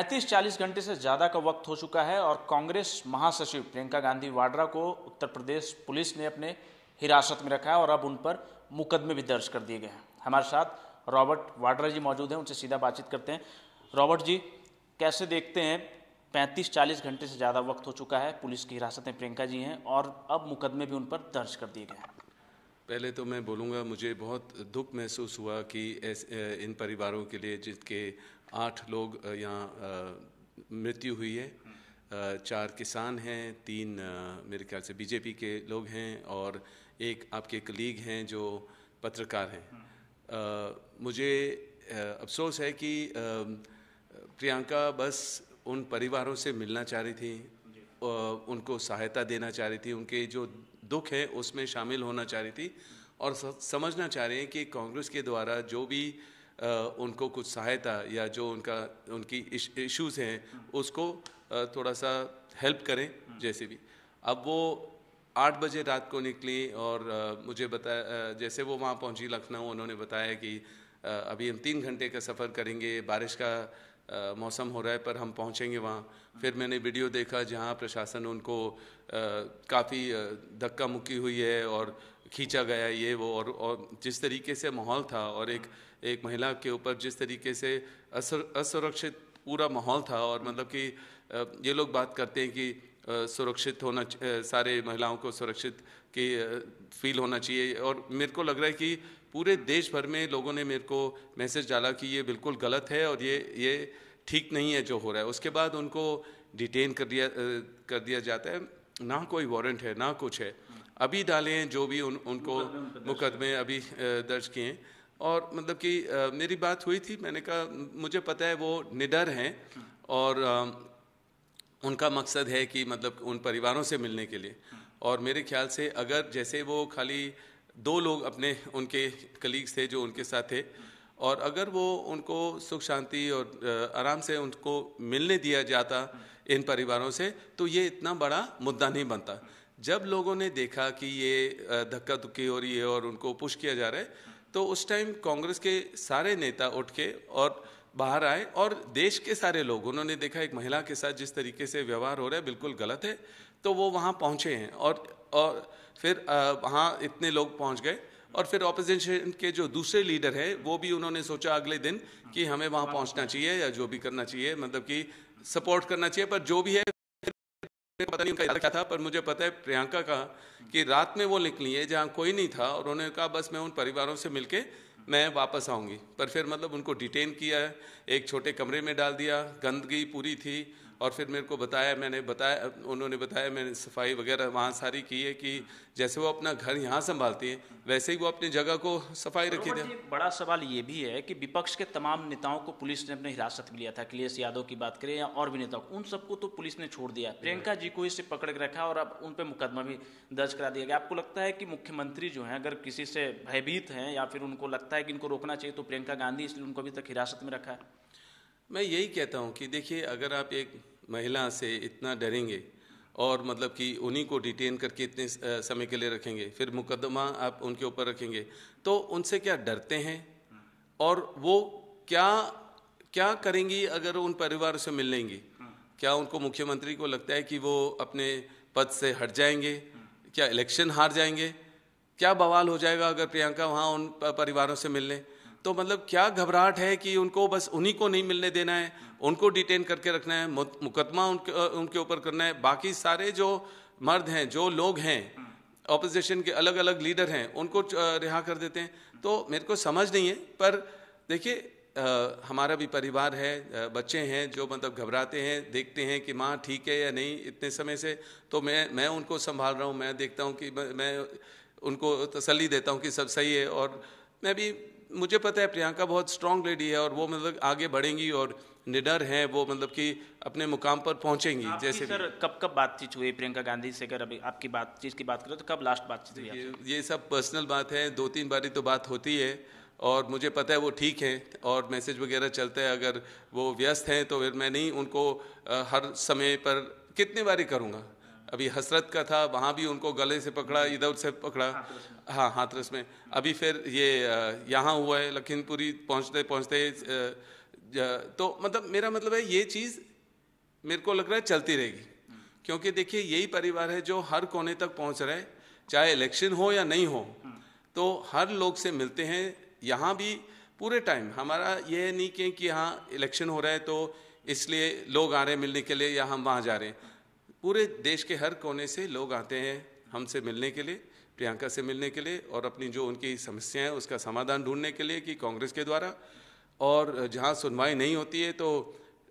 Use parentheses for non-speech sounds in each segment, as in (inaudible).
35-40 घंटे से ज़्यादा का वक्त हो चुका है और कांग्रेस महासचिव प्रियंका गांधी वाड्रा को उत्तर प्रदेश पुलिस ने अपने हिरासत में रखा है और अब उन पर मुकदमे भी दर्ज कर दिए गए हैं हमारे साथ रॉबर्ट वाड्रा जी मौजूद हैं उनसे सीधा बातचीत करते हैं रॉबर्ट जी कैसे देखते हैं पैंतीस चालीस घंटे से ज़्यादा वक्त हो चुका है पुलिस की हिरासत में प्रियंका जी हैं और अब मुकदमे भी उन पर दर्ज कर दिए गए हैं पहले तो मैं बोलूँगा मुझे बहुत दुख महसूस हुआ कि इन परिवारों के लिए जिनके आठ लोग यहाँ मृत्यु हुई है चार किसान हैं तीन मेरे ख्याल से बीजेपी के लोग हैं और एक आपके कलीग हैं जो पत्रकार हैं मुझे अफसोस है कि प्रियंका बस उन परिवारों से मिलना चाह रही थी उनको सहायता देना चाह रही थी उनके जो दुख है उसमें शामिल होना चाह रही थी और समझना चाह रहे हैं कि कांग्रेस के द्वारा जो भी उनको कुछ सहायता या जो उनका उनकी इश्यूज़ हैं उसको थोड़ा सा हेल्प करें जैसे भी अब वो आठ बजे रात को निकली और मुझे बताया जैसे वो वहाँ पहुँची लखनऊ उन्होंने बताया कि अभी हम तीन घंटे का सफ़र करेंगे बारिश का मौसम हो रहा है पर हम पहुँचेंगे वहाँ फिर मैंने वीडियो देखा जहाँ प्रशासन उनको काफ़ी धक्का मुक्की हुई है और खींचा गया ये वो और, और जिस तरीके से माहौल था और एक एक महिला के ऊपर जिस तरीके से असुरक्षित पूरा माहौल था और मतलब कि ये लोग बात करते हैं कि सुरक्षित होना सारे महिलाओं को सुरक्षित की फील होना चाहिए और मेरे को लग रहा है कि पूरे देश भर में लोगों ने मेरे को मैसेज डाला कि ये बिल्कुल गलत है और ये ये ठीक नहीं है जो हो रहा है उसके बाद उनको डिटेन कर दिया कर दिया जाता है ना कोई वारंट है ना कुछ है अभी डाले हैं जो भी उन उनको मुकदमे अभी दर्ज किए हैं और मतलब कि मेरी बात हुई थी मैंने कहा मुझे पता है वो निडर हैं और उनका मकसद है कि मतलब उन परिवारों से मिलने के लिए और मेरे ख्याल से अगर जैसे वो खाली दो लोग अपने उनके कलीग्स थे जो उनके साथ थे और अगर वो उनको सुख शांति और आराम से उनको मिलने दिया जाता इन परिवारों से तो ये इतना बड़ा मुद्दा नहीं बनता जब लोगों ने देखा कि ये धक्का धुक्की हो रही है और उनको पुश किया जा रहा है तो उस टाइम कांग्रेस के सारे नेता उठ के और बाहर आए और देश के सारे लोग उन्होंने देखा एक महिला के साथ जिस तरीके से व्यवहार हो रहा है बिल्कुल गलत है तो वो वहाँ पहुँचे हैं और और फिर वहाँ इतने लोग पहुँच गए और फिर ऑपोजिशन के जो दूसरे लीडर हैं वो भी उन्होंने सोचा अगले दिन कि हमें वहाँ पहुँचना चाहिए या जो भी करना चाहिए मतलब कि सपोर्ट करना चाहिए पर जो भी है पता नहीं उनका इरादा क्या था पर मुझे पता है प्रियंका का कि रात में वो निकली है जहाँ कोई नहीं था और उन्होंने कहा बस मैं उन परिवारों से मिलके मैं वापस आऊँगी पर फिर मतलब उनको डिटेन किया एक छोटे कमरे में डाल दिया गंदगी पूरी थी और फिर मेरे को बताया मैंने बताया उन्होंने बताया मैंने सफाई वगैरह वहाँ सारी की है कि जैसे वो अपना घर यहाँ संभालती है वैसे ही वो अपनी जगह को सफाई रखी थी बड़ा सवाल ये भी है कि विपक्ष के तमाम नेताओं को पुलिस ने अपने हिरासत में लिया था अखिलेश यादव की बात करें या और भी नेताओं उन सबको तो पुलिस ने छोड़ दिया प्रियंका जी को इसे पकड़ के रखा और अब उन पर मुकदमा भी दर्ज करा दिया गया आपको लगता है कि मुख्यमंत्री जो है अगर किसी से भयभीत हैं या फिर उनको लगता है कि इनको रोकना चाहिए तो प्रियंका गांधी इसलिए उनको अभी तक हिरासत में रखा है मैं यही कहता हूँ कि देखिए अगर आप एक महिला से इतना डरेंगे और मतलब कि उन्हीं को डिटेन करके इतने समय के लिए रखेंगे फिर मुकदमा आप उनके ऊपर रखेंगे तो उनसे क्या डरते हैं और वो क्या क्या करेंगी अगर उन परिवार से मिलेंगी क्या उनको मुख्यमंत्री को लगता है कि वो अपने पद से हट जाएंगे क्या इलेक्शन हार जाएंगे क्या बवाल हो जाएगा अगर प्रियंका वहाँ उन परिवारों से मिलने तो मतलब क्या घबराहट है कि उनको बस उन्हीं को नहीं मिलने देना है उनको डिटेन करके रखना है मुकदमा उनके उनके ऊपर करना है बाकी सारे जो मर्द हैं जो लोग हैं ऑपोजिशन के अलग अलग लीडर हैं उनको रिहा कर देते हैं तो मेरे को समझ नहीं है पर देखिए हमारा भी परिवार है बच्चे हैं जो मतलब घबराते हैं देखते हैं कि माँ ठीक है या नहीं इतने समय से तो मैं मैं उनको संभाल रहा हूँ मैं देखता हूँ कि मैं उनको तसली देता हूँ कि सब सही है और मैं भी मुझे पता है प्रियंका बहुत स्ट्रांग लेडी है और वो मतलब आगे बढ़ेंगी और निडर हैं वो मतलब कि अपने मुकाम पर पहुंचेंगी जैसे सर कब कब बातचीत हुई प्रियंका गांधी से अगर अभी आपकी बातचीत की बात करें तो कब लास्ट बातचीत हुई ये, ये सब पर्सनल बात है दो तीन बारी तो बात होती है और मुझे पता है वो ठीक हैं और मैसेज वगैरह चलता है अगर वो व्यस्त हैं तो फिर मैं नहीं उनको हर समय पर कितनी बारी करूँगा अभी हसरत का था वहाँ भी उनको गले से पकड़ा इधर उधर से पकड़ा हाँ हाथरस में अभी फिर ये यहाँ हुआ है लखीमपुरी पहुँचते पहुँचते तो मतलब मेरा मतलब है ये चीज़ मेरे को लग रहा है चलती रहेगी हम्म। क्योंकि देखिए यही परिवार है जो हर कोने तक पहुँच रहे हैं चाहे इलेक्शन हो या नहीं हो हम्म। तो हर लोग से मिलते हैं यहाँ भी पूरे टाइम हमारा ये नहीं कि हाँ इलेक्शन हो रहा है तो इसलिए लोग आ रहे हैं मिलने के लिए या हम वहाँ जा रहे हैं पूरे देश के हर कोने से लोग आते हैं हमसे मिलने के लिए प्रियंका से मिलने के लिए और अपनी जो उनकी समस्याएं हैं उसका समाधान ढूंढने के लिए कि कांग्रेस के द्वारा और जहाँ सुनवाई नहीं होती है तो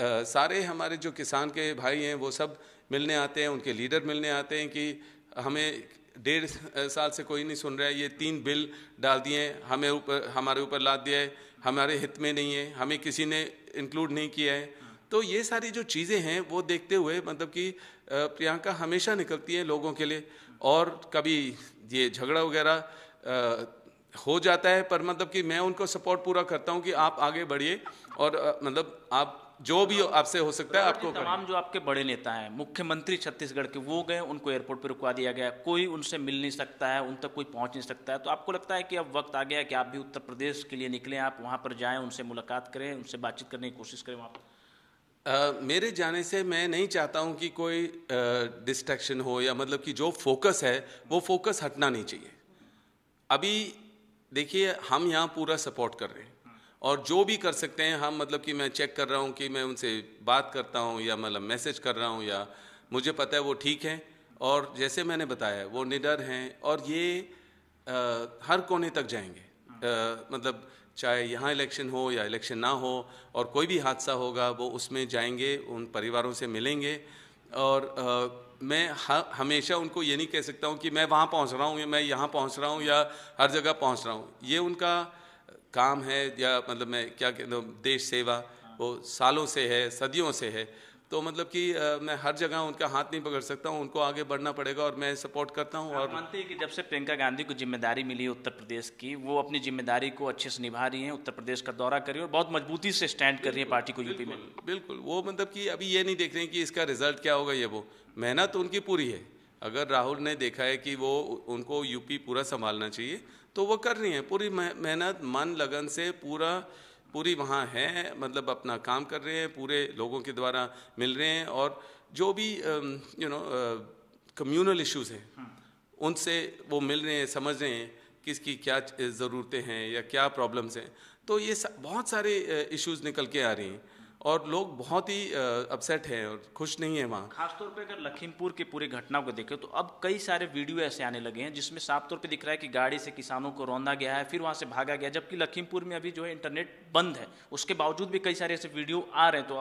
आ, सारे हमारे जो किसान के भाई हैं वो सब मिलने आते हैं उनके लीडर मिलने आते हैं कि हमें डेढ़ साल से कोई नहीं सुन रहा है ये तीन बिल डाल दिए हमें ऊपर हमारे ऊपर लाद दिया है हमारे हित में नहीं है हमें किसी ने इंक्लूड नहीं किया है तो ये सारी जो चीज़ें हैं वो देखते हुए मतलब कि प्रियंका हमेशा निकलती है लोगों के लिए और कभी ये झगड़ा वगैरह हो जाता है पर मतलब कि मैं उनको सपोर्ट पूरा करता हूँ कि आप आगे बढ़िए और मतलब आप जो भी आपसे हो सकता है आपको तमाम जो आपके बड़े नेता हैं मुख्यमंत्री छत्तीसगढ़ के वो गए उनको एयरपोर्ट पर रुकवा दिया गया कोई उनसे मिल नहीं सकता है उन तक कोई पहुंच नहीं सकता है तो आपको लगता है कि अब वक्त आ गया कि आप भी उत्तर प्रदेश के लिए निकलें आप वहाँ पर जाएँ उनसे मुलाकात करें उनसे बातचीत करने की कोशिश करें वहाँ पर मेरे जाने से मैं नहीं चाहता हूं कि कोई डिस्ट्रैक्शन हो या मतलब कि जो फोकस है वो फोकस हटना नहीं चाहिए अभी देखिए हम यहाँ पूरा सपोर्ट कर रहे हैं और जो भी कर सकते हैं हम मतलब कि मैं चेक कर रहा हूँ कि मैं उनसे बात करता हूँ या मतलब मैसेज कर रहा हूँ या मुझे पता है वो ठीक है और जैसे मैंने बताया वो निडर हैं और ये आ, हर कोने तक जाएंगे आ, मतलब चाहे यहाँ इलेक्शन हो या इलेक्शन ना हो और कोई भी हादसा होगा वो उसमें जाएंगे उन परिवारों से मिलेंगे और आ, मैं हमेशा उनको ये नहीं कह सकता हूँ कि मैं वहाँ पहुँच रहा हूँ या मैं यहाँ पहुँच रहा हूँ या हर जगह पहुँच रहा हूँ ये उनका काम है या मतलब मैं क्या कहता हूँ देश सेवा वो सालों से है सदियों से है तो मतलब कि मैं हर जगह उनका हाथ नहीं पकड़ सकता हूँ उनको आगे बढ़ना पड़ेगा और मैं सपोर्ट करता हूँ और मानते हैं कि जब से प्रियंका गांधी को जिम्मेदारी मिली है उत्तर प्रदेश की वो अपनी जिम्मेदारी को अच्छे से निभा रही हैं उत्तर प्रदेश का दौरा कर रही है और बहुत मजबूती से स्टैंड कर रही है पार्टी को यूपी में बिल्कुल वो मतलब कि अभी ये नहीं देख रहे हैं कि इसका रिजल्ट क्या होगा ये वो मेहनत तो उनकी पूरी है अगर राहुल ने देखा है कि वो उनको यूपी पूरा संभालना चाहिए तो वो कर रही हैं पूरी मेहनत मन लगन से पूरा पूरी वहाँ हैं मतलब अपना काम कर रहे हैं पूरे लोगों के द्वारा मिल रहे हैं और जो भी यू नो कम्यूनल इश्यूज हैं हाँ। उनसे वो मिल रहे हैं समझ रहे हैं किसकी क्या ज़रूरतें हैं या क्या प्रॉब्लम्स हैं तो ये सा, बहुत सारे इश्यूज निकल के आ रही हैं और लोग बहुत ही अपसेट हैं और खुश नहीं है वहाँ खासतौर पर अगर लखीमपुर के पूरे घटना को देखें तो अब कई सारे वीडियो ऐसे आने लगे हैं जिसमें साफ तौर पर दिख रहा है कि गाड़ी से किसानों को रौंदा गया है फिर वहाँ से भागा गया जबकि लखीमपुर में अभी जो है इंटरनेट बंद है उसके बावजूद भी कई सारे ऐसे वीडियो आ रहे हैं तो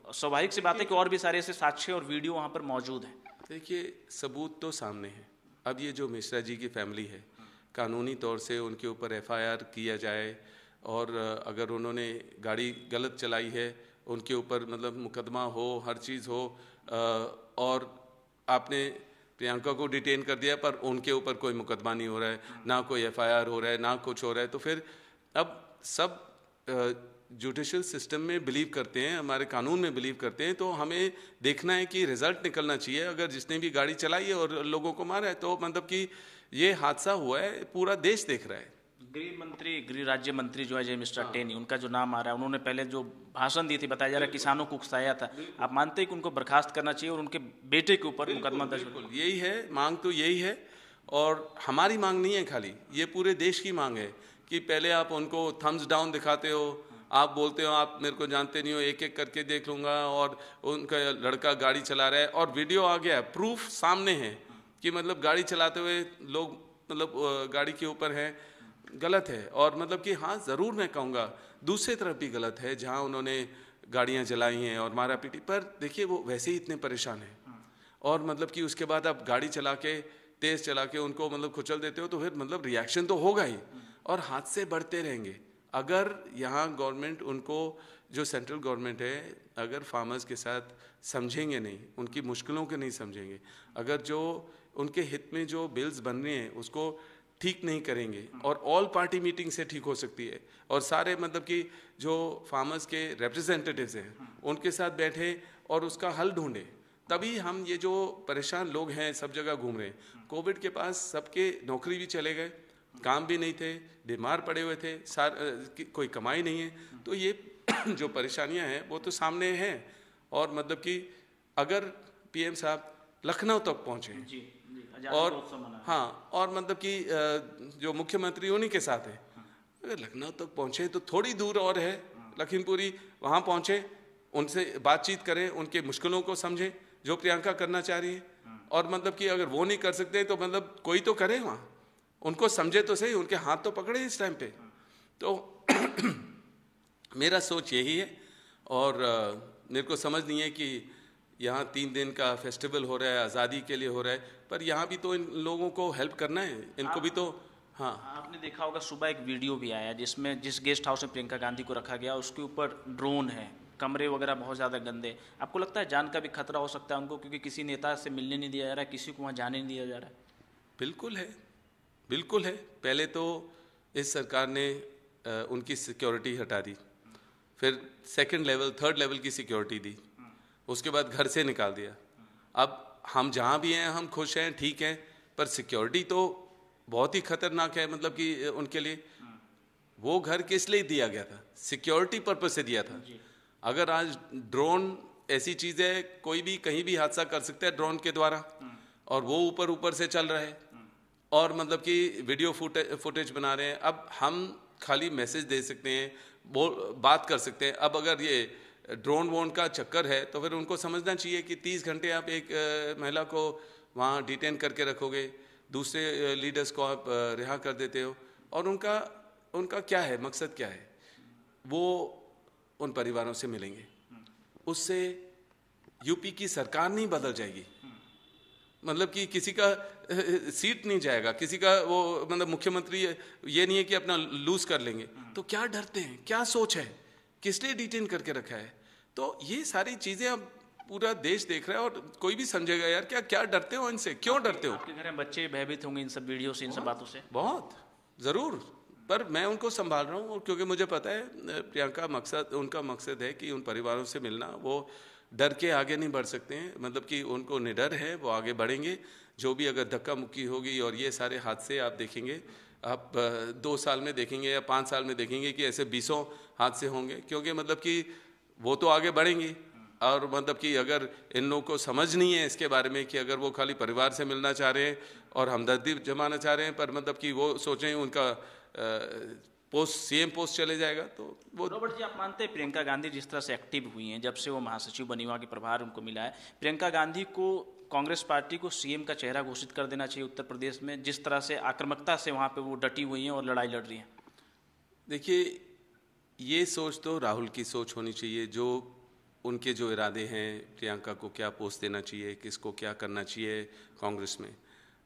अब स्वाभाविक सी बात है कि और भी सारे ऐसे साक्ष्य और वीडियो वहाँ पर मौजूद हैं देखिए सबूत तो सामने है अब ये जो मिश्रा जी की फैमिली है कानूनी तौर से उनके ऊपर एफ किया जाए और अगर उन्होंने गाड़ी गलत चलाई है उनके ऊपर मतलब मुकदमा हो हर चीज़ हो आ, और आपने प्रियंका को डिटेन कर दिया पर उनके ऊपर कोई मुकदमा नहीं हो रहा है ना कोई एफआईआर हो रहा है ना कुछ हो रहा है तो फिर अब सब जुडिशल सिस्टम में बिलीव करते हैं हमारे कानून में बिलीव करते हैं तो हमें देखना है कि रिजल्ट निकलना चाहिए अगर जिसने भी गाड़ी चलाई है और लोगों को मारा है तो मतलब कि ये हादसा हुआ है पूरा देश देख रहा है गृह मंत्री गृह राज्य मंत्री जो है जय मिस्टर हाँ। टेनी उनका जो नाम आ रहा है उन्होंने पहले जो भाषण दिए थे बताया जा रहा है किसानों को उकसाया था आप मानते हैं कि उनको बर्खास्त करना चाहिए और उनके बेटे के ऊपर मुकदमा दर्ज यही है मांग तो यही है और हमारी मांग नहीं है खाली ये पूरे देश की मांग है कि पहले आप उनको थम्स डाउन दिखाते हो आप बोलते हो आप मेरे को जानते नहीं हो एक एक करके देख लूँगा और उनका लड़का गाड़ी चला रहा है और वीडियो आ गया प्रूफ सामने है कि मतलब गाड़ी चलाते हुए लोग मतलब गाड़ी के ऊपर हैं गलत है और मतलब कि हाँ ज़रूर मैं कहूँगा दूसरी तरफ भी गलत है जहाँ उन्होंने गाड़ियाँ जलाई हैं और मारा पीटी पर देखिए वो वैसे ही इतने परेशान हैं हाँ। और मतलब कि उसके बाद आप गाड़ी चला के तेज़ चला के उनको मतलब कुचल देते हो तो फिर मतलब रिएक्शन तो होगा ही हाँ। और हाथ से बढ़ते रहेंगे अगर यहाँ गवर्नमेंट उनको जो सेंट्रल गवर्नमेंट है अगर फार्मर्स के साथ समझेंगे नहीं उनकी मुश्किलों के नहीं समझेंगे अगर जो उनके हित में जो बिल्स बन रहे हैं उसको ठीक नहीं करेंगे और ऑल पार्टी मीटिंग से ठीक हो सकती है और सारे मतलब कि जो फार्मर्स के रिप्रेजेंटेटिव्स हैं उनके साथ बैठे और उसका हल ढूंढे तभी हम ये जो परेशान लोग हैं सब जगह घूम रहे हैं कोविड के पास सबके नौकरी भी चले गए काम भी नहीं थे बीमार पड़े हुए थे सार कोई कमाई नहीं है तो ये (clears throat) जो परेशानियां हैं वो तो सामने हैं और मतलब कि अगर पीएम साहब लखनऊ तक पहुँचे और हाँ और मतलब कि जो मुख्यमंत्री उन्हीं के साथ है हाँ। अगर लखनऊ तक पहुँचे तो थोड़ी दूर और है हाँ। लखीमपुरी वहाँ पहुँचे उनसे बातचीत करें उनके मुश्किलों को समझें जो प्रियंका करना चाह रही है हाँ। और मतलब कि अगर वो नहीं कर सकते तो मतलब कोई तो करे वहाँ उनको समझे तो सही उनके हाथ तो पकड़े इस टाइम पे तो (clears throat) मेरा सोच यही है और मेरे को समझ नहीं है कि यहाँ तीन दिन का फेस्टिवल हो रहा है आज़ादी के लिए हो रहा है पर यहाँ भी तो इन लोगों को हेल्प करना है इनको भी तो हाँ आपने देखा होगा सुबह एक वीडियो भी आया जिसमें जिस गेस्ट हाउस में प्रियंका गांधी को रखा गया उसके ऊपर ड्रोन है कमरे वगैरह बहुत ज़्यादा गंदे आपको लगता है जान का भी खतरा हो सकता है उनको क्योंकि किसी नेता से मिलने नहीं दिया जा रहा है किसी को वहाँ जाने नहीं दिया जा रहा है बिल्कुल है बिल्कुल है पहले तो इस सरकार ने उनकी सिक्योरिटी हटा दी फिर सेकंड लेवल थर्ड लेवल की सिक्योरिटी दी हम्म। उसके बाद घर से निकाल दिया अब हम जहाँ भी हैं हम खुश हैं ठीक हैं पर सिक्योरिटी तो बहुत ही खतरनाक है मतलब कि उनके लिए वो घर किस लिए दिया गया था सिक्योरिटी पर्पज से दिया था अगर आज ड्रोन ऐसी चीज़ है कोई भी कहीं भी हादसा कर सकता है ड्रोन के द्वारा हम्म। और वो ऊपर ऊपर से चल रहे हम्म। और मतलब कि वीडियो फुटेज फुटेज बना रहे हैं अब हम खाली मैसेज दे सकते हैं वो बात कर सकते हैं अब अगर ये ड्रोन वोन का चक्कर है तो फिर उनको समझना चाहिए कि तीस घंटे आप एक महिला को वहाँ डिटेन करके रखोगे दूसरे लीडर्स को आप रिहा कर देते हो और उनका उनका क्या है मकसद क्या है वो उन परिवारों से मिलेंगे उससे यूपी की सरकार नहीं बदल जाएगी मतलब कि किसी का सीट नहीं जाएगा किसी का वो मतलब मुख्यमंत्री ये नहीं है कि अपना लूज कर लेंगे तो क्या डरते हैं क्या सोच है किस लिए डिटेन करके रखा है तो ये सारी चीज़ें अब पूरा देश देख रहा है और कोई भी समझेगा यार क्या क्या डरते हो इनसे क्यों डरते हो आपके घर में बच्चे भयभीत होंगे इन सब वीडियो से इन सब बातों से बहुत ज़रूर पर मैं उनको संभाल रहा हूँ क्योंकि मुझे पता है प्रियंका मकसद उनका मकसद है कि उन परिवारों से मिलना वो डर के आगे नहीं बढ़ सकते हैं मतलब कि उनको निडर है वो आगे बढ़ेंगे जो भी अगर धक्का मुक्की होगी और ये सारे हादसे आप देखेंगे आप दो साल में देखेंगे या पाँच साल में देखेंगे कि ऐसे बीसों हादसे होंगे क्योंकि मतलब कि वो तो आगे बढ़ेंगी और मतलब कि अगर इन लोगों को समझ नहीं है इसके बारे में कि अगर वो खाली परिवार से मिलना चाह रहे हैं और हमदर्दी जमाना चाह रहे हैं पर मतलब कि वो सोचें उनका पोस्ट सीएम पोस्ट चले जाएगा तो वो रॉबर्ट जी आप मानते हैं प्रियंका गांधी जिस तरह से एक्टिव हुई हैं जब से वो महासचिव बनी वहाँ के प्रभार उनको मिला है प्रियंका गांधी को कांग्रेस पार्टी को सीएम का चेहरा घोषित कर देना चाहिए उत्तर प्रदेश में जिस तरह से आक्रमकता से वहाँ पे वो डटी हुई हैं और लड़ाई लड़ रही हैं देखिए ये सोच तो राहुल की सोच होनी चाहिए जो उनके जो इरादे हैं प्रियंका को क्या पोस्ट देना चाहिए किसको क्या करना चाहिए कांग्रेस में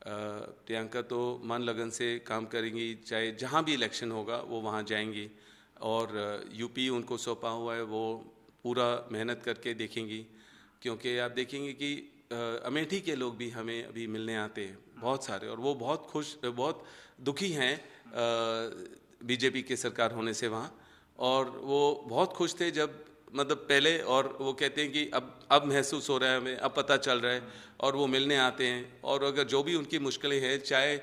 प्रियंका तो मन लगन से काम करेंगी चाहे जहाँ भी इलेक्शन होगा वो वहाँ जाएंगी और यूपी उनको सौंपा हुआ है वो पूरा मेहनत करके देखेंगी क्योंकि आप देखेंगे कि अमेठी के लोग भी हमें अभी मिलने आते हैं बहुत सारे और वो बहुत खुश बहुत दुखी हैं बीजेपी के सरकार होने से वहाँ और वो बहुत खुश थे जब मतलब पहले और वो कहते हैं कि अब अब महसूस हो रहा है हमें अब पता चल रहा है और वो मिलने आते हैं और अगर जो भी उनकी मुश्किलें हैं चाहे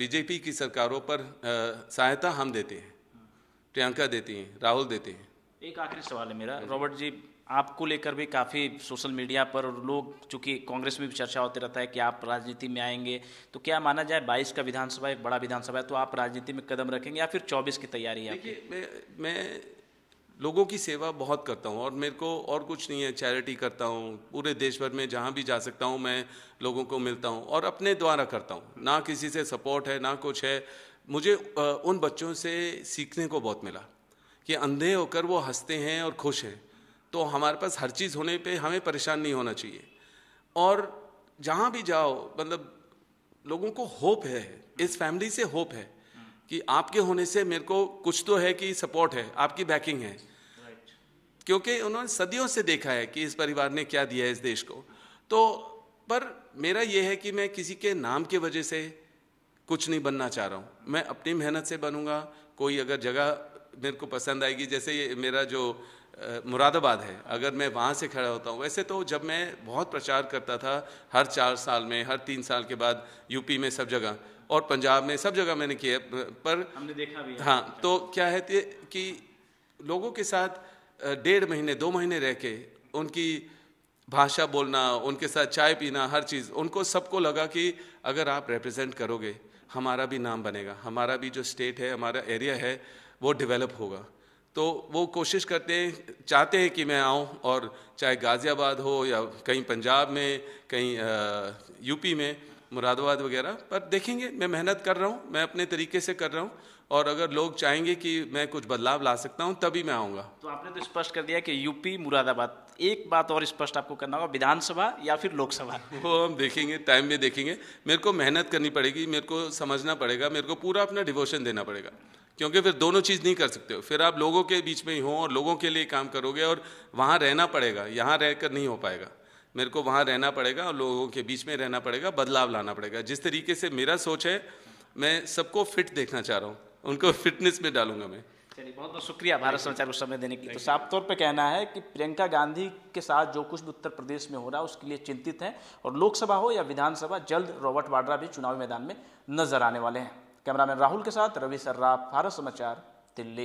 बीजेपी की सरकारों पर सहायता हम देते हैं प्रियंका देती हैं राहुल देते हैं एक आखिरी सवाल है मेरा रॉबर्ट जी आपको लेकर भी काफ़ी सोशल मीडिया पर लोग चूंकि कांग्रेस में भी चर्चा होते रहता है कि आप राजनीति में आएंगे तो क्या माना जाए बाईस का विधानसभा एक बड़ा विधानसभा है तो आप राजनीति में कदम रखेंगे या फिर चौबीस की तैयारी है मैं मैं लोगों की सेवा बहुत करता हूँ और मेरे को और कुछ नहीं है चैरिटी करता हूँ पूरे देश भर में जहाँ भी जा सकता हूँ मैं लोगों को मिलता हूँ और अपने द्वारा करता हूँ ना किसी से सपोर्ट है ना कुछ है मुझे उन बच्चों से सीखने को बहुत मिला कि अंधे होकर वो हंसते हैं और खुश हैं तो हमारे पास हर चीज़ होने पे हमें परेशान नहीं होना चाहिए और जहाँ भी जाओ मतलब लोगों को होप है इस फैमिली से होप है कि आपके होने से मेरे को कुछ तो है कि सपोर्ट है आपकी बैकिंग है क्योंकि उन्होंने सदियों से देखा है कि इस परिवार ने क्या दिया है इस देश को तो पर मेरा ये है कि मैं किसी के नाम के वजह से कुछ नहीं बनना चाह रहा हूँ मैं अपनी मेहनत से बनूंगा कोई अगर जगह मेरे को पसंद आएगी जैसे ये मेरा जो मुरादाबाद है अगर मैं वहाँ से खड़ा होता हूँ वैसे तो जब मैं बहुत प्रचार करता था हर चार साल में हर तीन साल के बाद यूपी में सब जगह और पंजाब में सब जगह मैंने किया पर हमने देखा भी हाँ तो क्या है कि लोगों के साथ डेढ़ महीने दो महीने रह के उनकी भाषा बोलना उनके साथ चाय पीना हर चीज़ उनको सबको लगा कि अगर आप रिप्रेजेंट करोगे हमारा भी नाम बनेगा हमारा भी जो स्टेट है हमारा एरिया है वो डेवलप होगा तो वो कोशिश करते हैं चाहते हैं कि मैं आऊं और चाहे गाज़ियाबाद हो या कहीं पंजाब में कहीं यूपी में मुरादाबाद वगैरह पर देखेंगे मैं मेहनत कर रहा हूँ मैं अपने तरीके से कर रहा हूँ और अगर लोग चाहेंगे कि मैं कुछ बदलाव ला सकता हूँ तभी मैं आऊँगा तो आपने तो स्पष्ट कर दिया कि यूपी मुरादाबाद एक बात और स्पष्ट आपको करना होगा विधानसभा या फिर लोकसभा वो हम देखेंगे टाइम में देखेंगे मेरे को मेहनत करनी पड़ेगी मेरे को समझना पड़ेगा मेरे को पूरा अपना डिवोशन देना पड़ेगा क्योंकि फिर दोनों चीज़ नहीं कर सकते हो फिर आप लोगों के बीच में ही हों और लोगों के लिए काम करोगे और वहाँ रहना पड़ेगा यहाँ रह कर नहीं हो पाएगा मेरे को वहाँ रहना पड़ेगा और लोगों के बीच में रहना पड़ेगा बदलाव लाना पड़ेगा जिस तरीके से मेरा सोच है मैं सबको फिट देखना चाह रहा हूँ उनको फिटनेस में डालूंगा मैं चलिए बहुत बहुत शुक्रिया भारत समाचार को समय देने के लिए तो साफ तौर पे कहना है कि प्रियंका गांधी के साथ जो कुछ भी उत्तर प्रदेश में हो रहा है उसके लिए चिंतित हैं और लोकसभा हो या विधानसभा जल्द रॉबर्ट वाड्रा भी चुनावी मैदान में नजर आने वाले हैं कैमरामैन राहुल के साथ रवि सर्राफ भारत समाचार दिल्ली